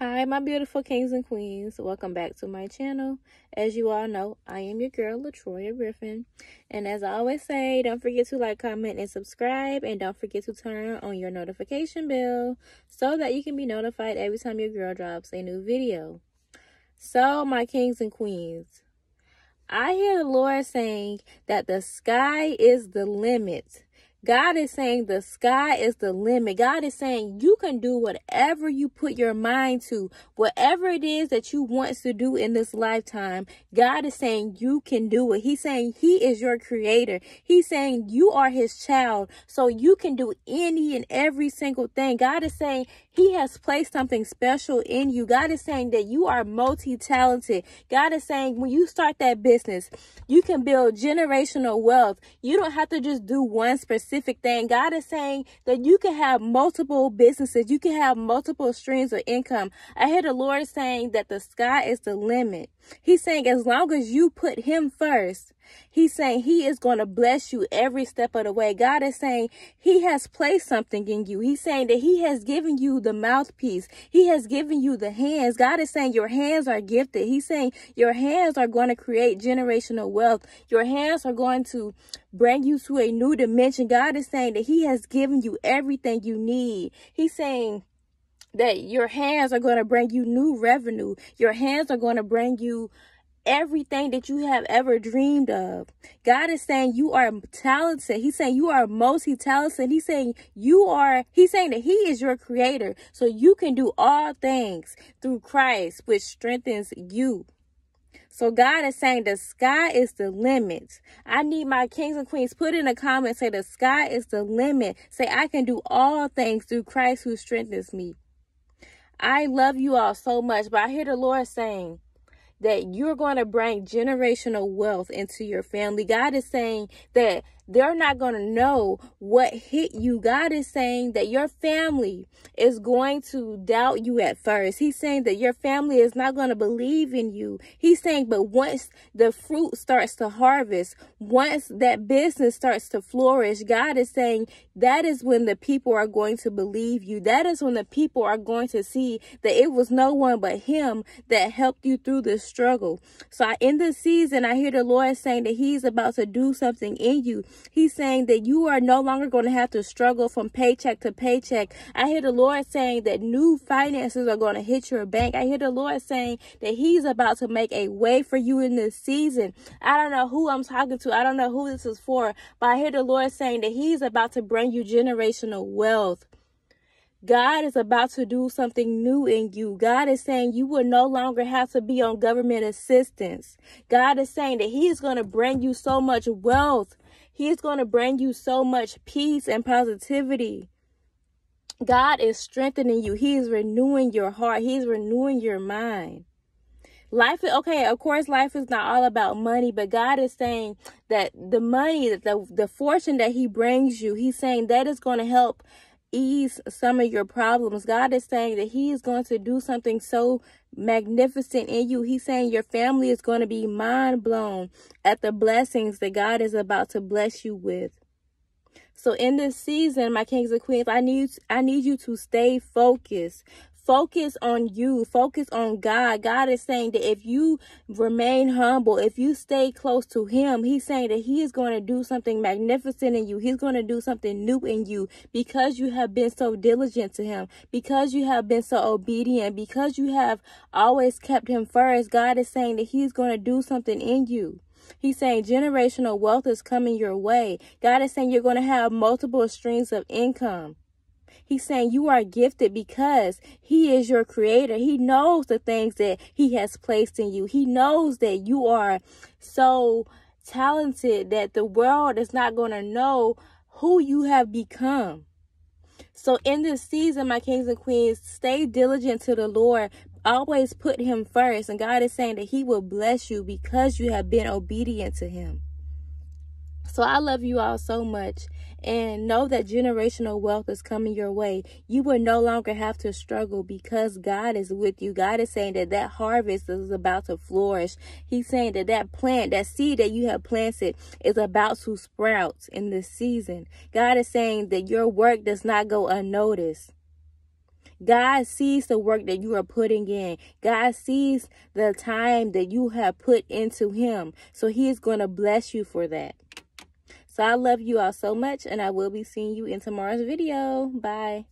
Hi, my beautiful kings and queens. Welcome back to my channel. As you all know, I am your girl, Latroya Griffin. And as I always say, don't forget to like, comment, and subscribe. And don't forget to turn on your notification bell so that you can be notified every time your girl drops a new video. So, my kings and queens, I hear the Lord saying that the sky is the limit. God is saying the sky is the limit. God is saying you can do whatever you put your mind to, whatever it is that you want to do in this lifetime. God is saying you can do it. He's saying He is your creator. He's saying you are His child. So you can do any and every single thing. God is saying He has placed something special in you. God is saying that you are multi talented. God is saying when you start that business, you can build generational wealth. You don't have to just do one specific specific thing. God is saying that you can have multiple businesses, you can have multiple streams of income. I hear the Lord saying that the sky is the limit. He's saying as long as you put him first, he's saying he is going to bless you every step of the way. God is saying he has placed something in you. He's saying that he has given you the mouthpiece. He has given you the hands. God is saying your hands are gifted. He's saying your hands are going to create generational wealth. Your hands are going to bring you to a new dimension. God is saying that he has given you everything you need. He's saying that your hands are going to bring you new revenue. Your hands are going to bring you everything that you have ever dreamed of. God is saying you are talented. He's saying you are mostly talented. He's saying you are, he's saying that he is your creator. So you can do all things through Christ, which strengthens you. So God is saying the sky is the limit. I need my kings and queens. Put in a comment, say the sky is the limit. Say I can do all things through Christ who strengthens me. I love you all so much, but I hear the Lord saying that you're going to bring generational wealth into your family. God is saying that they're not going to know what hit you. God is saying that your family is going to doubt you at first. He's saying that your family is not going to believe in you. He's saying, but once the fruit starts to harvest, once that business starts to flourish, God is saying that is when the people are going to believe you. That is when the people are going to see that it was no one but Him that helped you through this struggle. So in this season, I hear the Lord saying that He's about to do something in you He's saying that you are no longer going to have to struggle from paycheck to paycheck. I hear the Lord saying that new finances are going to hit your bank. I hear the Lord saying that He's about to make a way for you in this season. I don't know who I'm talking to. I don't know who this is for, but I hear the Lord saying that He's about to bring you generational wealth. God is about to do something new in you. God is saying you will no longer have to be on government assistance. God is saying that He is going to bring you so much wealth He's going to bring you so much peace and positivity. God is strengthening you. He is renewing your heart. He's renewing your mind. Life is okay, of course life is not all about money, but God is saying that the money that the, the fortune that he brings you, he's saying that is going to help ease some of your problems. God is saying that He is going to do something so magnificent in you. He's saying your family is going to be mind blown at the blessings that God is about to bless you with. So in this season, my kings and queens, I need I need you to stay focused. Focus on you. Focus on God. God is saying that if you remain humble, if you stay close to Him, He's saying that He is going to do something magnificent in you. He's going to do something new in you because you have been so diligent to Him, because you have been so obedient, because you have always kept Him first. God is saying that He's going to do something in you. He's saying generational wealth is coming your way. God is saying you're going to have multiple streams of income. He's saying you are gifted because he is your creator. He knows the things that he has placed in you. He knows that you are so talented that the world is not going to know who you have become. So in this season, my kings and queens, stay diligent to the Lord. Always put him first. And God is saying that he will bless you because you have been obedient to him. So I love you all so much. And know that generational wealth is coming your way. You will no longer have to struggle because God is with you. God is saying that that harvest is about to flourish. He's saying that that plant, that seed that you have planted is about to sprout in this season. God is saying that your work does not go unnoticed. God sees the work that you are putting in. God sees the time that you have put into Him. So He is going to bless you for that. So I love you all so much and I will be seeing you in tomorrow's video. Bye.